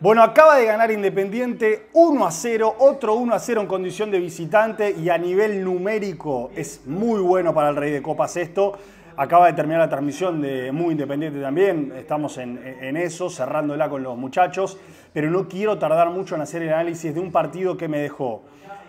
Bueno, acaba de ganar Independiente 1 a 0, otro 1 a 0 en condición de visitante y a nivel numérico es muy bueno para el Rey de Copas esto. Acaba de terminar la transmisión de Muy Independiente también, estamos en, en eso, cerrándola con los muchachos, pero no quiero tardar mucho en hacer el análisis de un partido que me dejó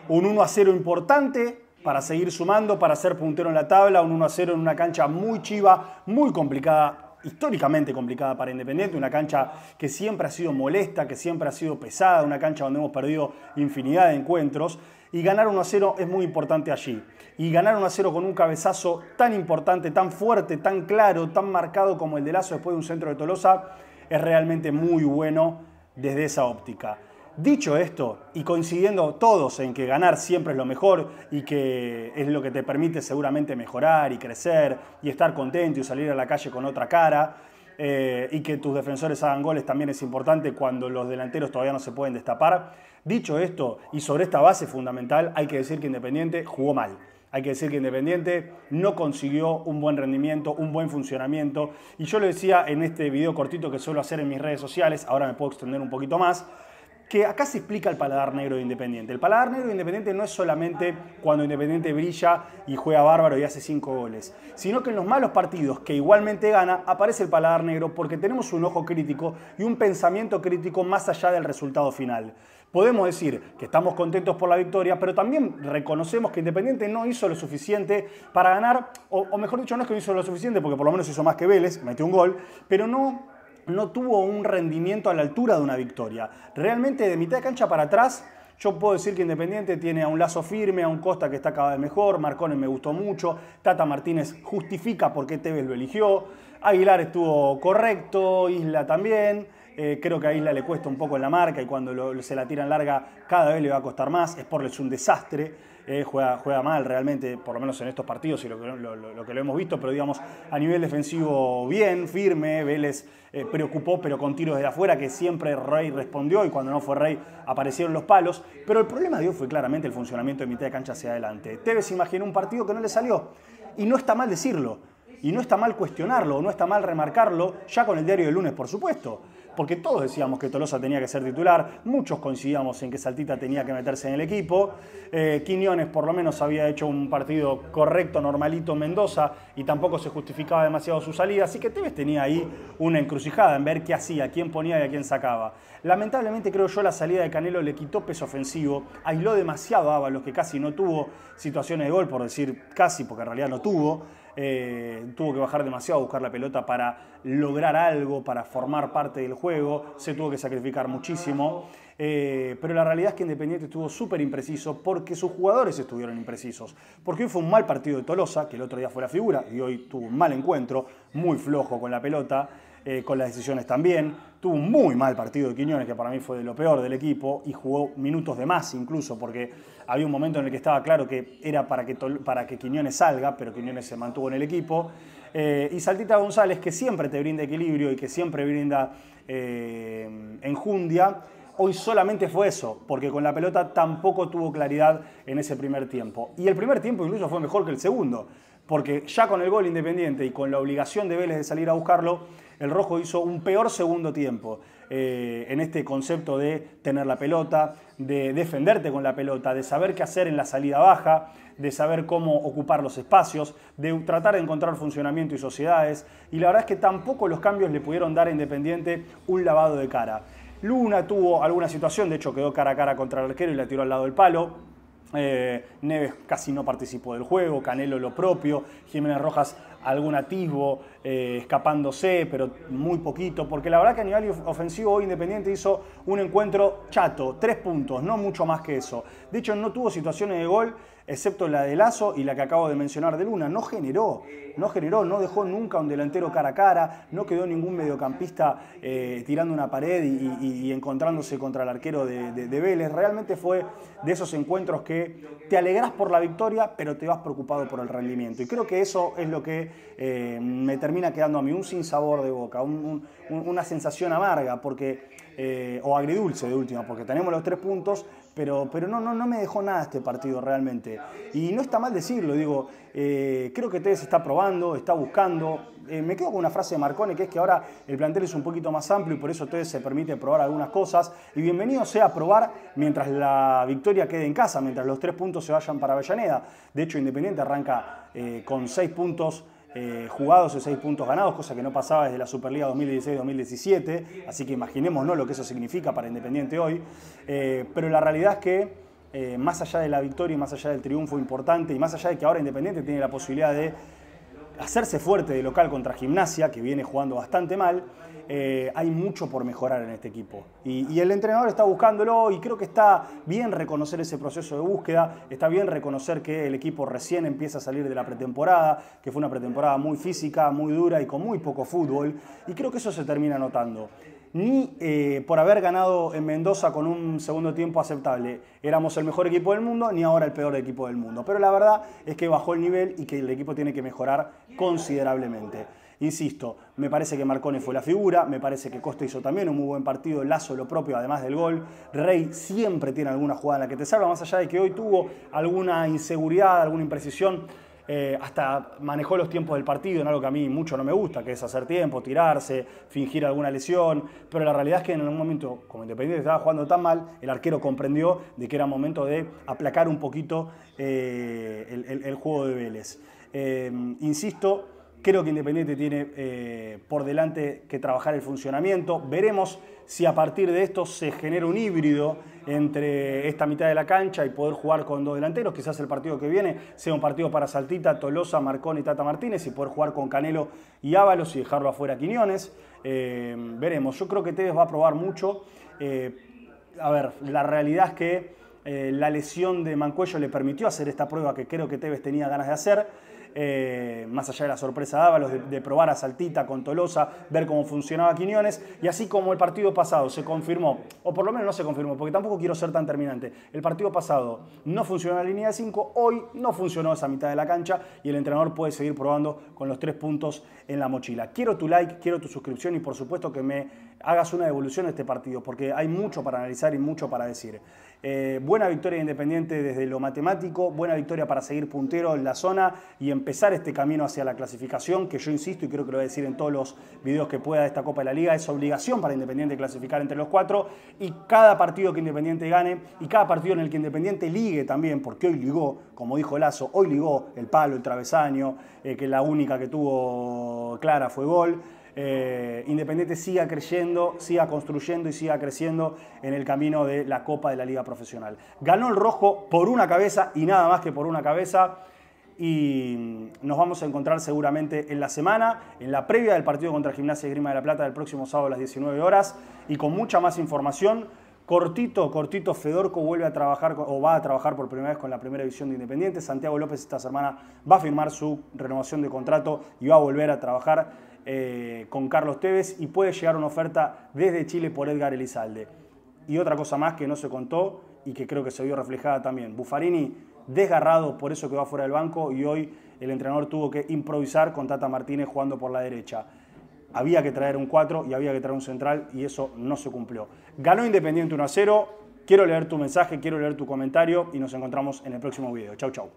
un 1 a 0 importante, para seguir sumando, para ser puntero en la tabla, un 1 a 0 en una cancha muy chiva, muy complicada históricamente complicada para Independiente, una cancha que siempre ha sido molesta, que siempre ha sido pesada, una cancha donde hemos perdido infinidad de encuentros. Y ganar 1 0 es muy importante allí. Y ganar 1 0 con un cabezazo tan importante, tan fuerte, tan claro, tan marcado como el de Lazo después de un centro de Tolosa, es realmente muy bueno desde esa óptica. Dicho esto, y coincidiendo todos en que ganar siempre es lo mejor y que es lo que te permite seguramente mejorar y crecer y estar contento y salir a la calle con otra cara, eh, y que tus defensores hagan goles también es importante cuando los delanteros todavía no se pueden destapar. Dicho esto, y sobre esta base fundamental, hay que decir que Independiente jugó mal. Hay que decir que Independiente no consiguió un buen rendimiento, un buen funcionamiento. Y yo lo decía en este video cortito que suelo hacer en mis redes sociales, ahora me puedo extender un poquito más que acá se explica el paladar negro de Independiente. El paladar negro de Independiente no es solamente cuando Independiente brilla y juega bárbaro y hace cinco goles, sino que en los malos partidos que igualmente gana aparece el paladar negro porque tenemos un ojo crítico y un pensamiento crítico más allá del resultado final. Podemos decir que estamos contentos por la victoria, pero también reconocemos que Independiente no hizo lo suficiente para ganar, o, mejor dicho, no es que no hizo lo suficiente, porque por lo menos hizo más que Vélez, metió un gol, pero no no tuvo un rendimiento a la altura de una victoria. Realmente de mitad de cancha para atrás, yo puedo decir que Independiente tiene a un lazo firme, a un Costa que está cada vez mejor, Marcones me gustó mucho, Tata Martínez justifica por qué Tevez lo eligió, Aguilar estuvo correcto, Isla también. Eh, creo que a Isla le cuesta un poco en la marca y cuando se la tiran larga cada vez le va a costar más. por es un desastre. Eh, juega, juega mal realmente, por lo menos en estos partidos y lo que lo, que lo, hemos visto, pero digamos, a nivel defensivo bien, firme, Vélez eh, preocupó, pero con tiros desde afuera, que siempre Rey respondió y cuando no fue Rey aparecieron los palos, pero el problema de hoy fue claramente el funcionamiento de mitad de cancha hacia adelante. Tevez imaginó un partido que no le salió y no está mal decirlo. Y no está mal cuestionarlo, no está mal remarcarlo, ya con el diario del lunes, por supuesto porque todos decíamos que Tolosa tenía que ser titular, muchos coincidíamos en que Saltita tenía que meterse en el equipo, eh, Quiñones por lo menos había hecho un partido correcto, normalito en Mendoza y tampoco se justificaba demasiado su salida, así que Tevez tenía ahí una encrucijada en ver qué hacía, quién ponía y a quién sacaba. Lamentablemente creo yo la salida de Canelo le quitó peso ofensivo, aisló demasiado a Ábalos que casi no tuvo situaciones de gol, por decir casi, porque en realidad no tuvo, eh, tuvo que bajar demasiado a buscar la pelota para lograr algo, para formar parte del juego, se tuvo que sacrificar muchísimo. Eh, pero la realidad es que Independiente estuvo súper impreciso porque sus jugadores estuvieron imprecisos. Porque hoy fue un mal partido de Tolosa, que el otro día fue la figura, y hoy tuvo un mal encuentro, muy flojo con la pelota. Eh, con las decisiones también. Tuvo un muy mal partido de Quiñones, que para mí fue de lo peor del equipo, y jugó minutos de más incluso, porque había un momento en el que estaba claro que era para que, para que Quiñones salga, pero Quiñones se mantuvo en el equipo. Eh, y Saltita González, que siempre te brinda equilibrio y que siempre brinda eh, enjundia, hoy solamente fue eso, porque con la pelota tampoco tuvo claridad en ese primer tiempo. Y el primer tiempo incluso fue mejor que el segundo, porque ya con el gol independiente y con la obligación de Vélez de salir a buscarlo, el Rojo hizo un peor segundo tiempo eh, en este concepto de tener la pelota, de defenderte con la pelota, de saber qué hacer en la salida baja, de saber cómo ocupar los espacios, de tratar de encontrar funcionamiento y sociedades. Y la verdad es que tampoco los cambios le pudieron dar a Independiente un lavado de cara. Luna tuvo alguna situación, de hecho quedó cara a cara contra el arquero y la tiró al lado del palo. Eh, Neves casi no participó del juego, Canelo lo propio, Jiménez Rojas algún atisbo, eh, escapándose, pero muy poquito, porque la verdad que a nivel ofensivo hoy Independiente hizo un encuentro chato, tres puntos, no mucho más que eso. De hecho, no tuvo situaciones de gol, excepto la de Lazo y la que acabo de mencionar de Luna. No generó, no generó, no dejó nunca un delantero cara a cara, no quedó ningún mediocampista eh, tirando una pared y, encontrándose contra el arquero de, Vélez. Realmente fue de esos encuentros que te alegrás por la victoria, pero te vas preocupado por el rendimiento. Y creo que eso es lo que eh, me termina quedando a mí un sinsabor de boca, una sensación amarga, porque, eh, o agridulce de última, porque tenemos los tres puntos, pero, pero no, no, me dejó nada este partido realmente. Y no está mal decirlo, digo, eh, creo que ustedes está probando, está buscando. Eh, me quedo con una frase de Marcone, que es que ahora el plantel es un poquito más amplio y por eso TEDES se permite probar algunas cosas. Y bienvenido sea a probar mientras la victoria quede en casa, mientras los tres puntos se vayan para Avellaneda. De hecho, Independiente arranca con seis puntos eh, jugados o seis puntos ganados, cosa que no pasaba desde la Superliga 2016-2017, así que imaginemos ¿no? lo que eso significa para Independiente hoy. Eh, pero la realidad es que eh, más allá de la victoria y más allá del triunfo importante y más allá de que ahora Independiente tiene la posibilidad de hacerse fuerte de local contra Gimnasia, que viene jugando bastante mal, eh, hay mucho por mejorar en este equipo. Y, y, el entrenador está buscándolo y creo que está bien reconocer ese proceso de búsqueda, está bien reconocer que el equipo recién empieza a salir de la pretemporada, que fue una pretemporada muy física, muy dura y con muy poco fútbol, y creo que eso se termina notando ni eh, por haber ganado en Mendoza con un segundo tiempo aceptable. Éramos el mejor equipo del mundo, ni ahora el peor equipo del mundo. Pero la verdad es que bajó el nivel y que el equipo tiene que mejorar considerablemente. Insisto, me parece que Marcone fue la figura, me parece que Costa hizo también un muy buen partido, Lazo lo propio, además del gol. Rey siempre tiene alguna jugada en la que te salva, más allá de que hoy tuvo alguna inseguridad, alguna imprecisión eh, hasta manejó los tiempos del partido, en algo que a mí mucho no me gusta, que es hacer tiempo, tirarse, fingir alguna lesión, pero la realidad es que en algún momento, como Independiente estaba jugando tan mal, el arquero comprendió de que era momento de aplacar un poquito eh, el, juego de Vélez. Eh, insisto, Creo que Independiente tiene eh, por delante que trabajar el funcionamiento. Veremos si a partir de esto se genera un híbrido entre esta mitad de la cancha y poder jugar con dos delanteros. Quizás el partido que viene sea un partido para Saltita, Tolosa, Marcón y Tata Martínez y poder jugar con Canelo y Ábalos y dejarlo afuera a Quiñones. Eh, veremos. Yo creo que Tevez va a probar mucho. Eh, a ver, la realidad es que la lesión de Mancuello le permitió hacer esta prueba que creo que Tevez tenía ganas de hacer. Eh, más allá de la sorpresa daba, los de, probar a Saltita con Tolosa, ver cómo funcionaba Quiñones, y así como el partido pasado se confirmó, o por lo menos no se confirmó, porque tampoco quiero ser tan terminante, el partido pasado no funcionó la línea de 5, hoy no funcionó esa mitad de la cancha y el entrenador puede seguir probando con los tres puntos en la mochila. Quiero tu like, quiero tu suscripción y por supuesto que me hagas una devolución de este partido, porque hay mucho para analizar y mucho para decir. Eh, buena victoria de Independiente desde lo matemático, buena victoria para seguir puntero en la zona y empezar este camino hacia la clasificación, que yo insisto y creo que lo voy a decir en todos los videos que pueda de esta Copa de la Liga, es obligación para Independiente clasificar entre los cuatro y cada partido que Independiente gane y cada partido en el que Independiente ligue también, porque hoy ligó, como dijo Lazo, hoy ligó el palo, el travesaño, eh, que la única que tuvo clara fue gol. Eh, Independiente siga creyendo, siga construyendo y siga creciendo en el camino de la Copa de la Liga Profesional. Ganó el rojo por una cabeza y nada más que por una cabeza. Y mm, nos vamos a encontrar seguramente en la semana, en la previa del partido contra Gimnasia y Grima de la Plata del próximo sábado a las 19 horas y con mucha más información. Cortito, cortito, Fedorco vuelve a trabajar o va a trabajar por primera vez con la primera división de Independiente. Santiago López esta semana va a firmar su renovación de contrato y va a volver a trabajar eh, con Carlos Tevez y puede llegar una oferta desde Chile por Edgar Elizalde. Y otra cosa más que no se contó y que creo que se vio reflejada también. Buffarini desgarrado, por eso que va fuera del banco y hoy el entrenador tuvo que improvisar con Tata Martínez jugando por la derecha. Había que traer un 4 y había que traer un central y eso no se cumplió. Ganó Independiente 1 a 0. Quiero leer tu mensaje, quiero leer tu comentario y nos encontramos en el próximo video. Chau, chau.